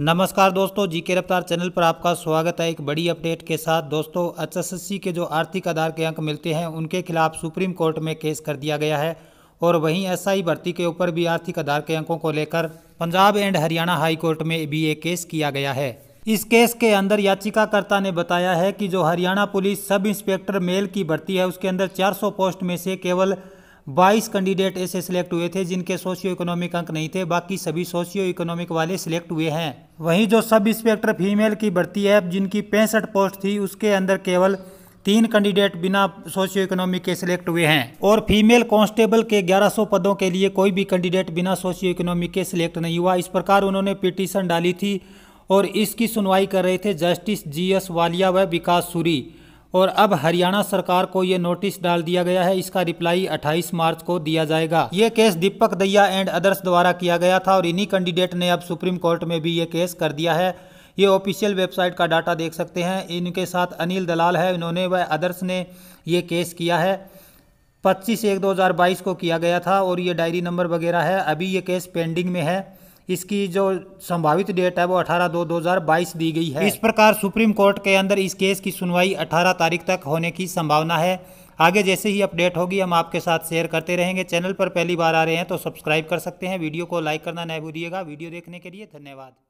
नमस्कार दोस्तों जी के रफ्तार चैनल पर आपका स्वागत है एक बड़ी अपडेट के साथ दोस्तों एच के जो आर्थिक आधार के अंक मिलते हैं उनके खिलाफ सुप्रीम कोर्ट में केस कर दिया गया है और वहीं एसआई भर्ती के ऊपर भी आर्थिक आधार के अंकों को लेकर Punjab and Haryana high court में भी ये केस किया गया है इस केस के अंदर याचिकाकर्ता ने बताया है कि जो Haryana police sub inspector male की भर्ती है उसके अंदर चार पोस्ट में से केवल बाईस कैंडिडेट ऐसे सिलेक्ट हुए थे जिनके सोशियो इकोनॉमिक अंक नहीं थे बाकी सभी सोशियो इकोनॉमिक वाले सिलेक्ट हुए हैं वहीं जो सब इंस्पेक्टर फीमेल की भर्ती है जिनकी पैंसठ पोस्ट थी उसके अंदर केवल तीन कैंडिडेट बिना सोशियो इकोनॉमिक के सिलेक्ट हुए हैं और फीमेल कांस्टेबल के 1100 पदों के लिए कोई भी कैंडिडेट बिना सोशियो इकोनॉमिक के सिलेक्ट नहीं हुआ इस प्रकार उन्होंने पिटीशन डाली थी और इसकी सुनवाई कर रहे थे जस्टिस जी एस वालिया व विकास सूरी और अब हरियाणा सरकार को ये नोटिस डाल दिया गया है इसका रिप्लाई 28 मार्च को दिया जाएगा ये केस दीपक दैया एंड अदर्स द्वारा किया गया था और इन्हीं कैंडिडेट ने अब सुप्रीम कोर्ट में भी ये केस कर दिया है ये ऑफिशियल वेबसाइट का डाटा देख सकते हैं इनके साथ अनिल दलाल है इन्होंने व अदर्स ने ये केस किया है 25 एक 2022 को किया गया था और ये डायरी नंबर वगैरह है अभी ये केस पेंडिंग में है इसकी जो संभावित डेट है वो 18 दो 2022 दी गई है इस प्रकार सुप्रीम कोर्ट के अंदर इस केस की सुनवाई 18 तारीख तक होने की संभावना है आगे जैसे ही अपडेट होगी हम आपके साथ शेयर करते रहेंगे चैनल पर पहली बार आ रहे हैं तो सब्सक्राइब कर सकते हैं वीडियो को लाइक करना नहीं भूलिएगा वीडियो देखने के लिए धन्यवाद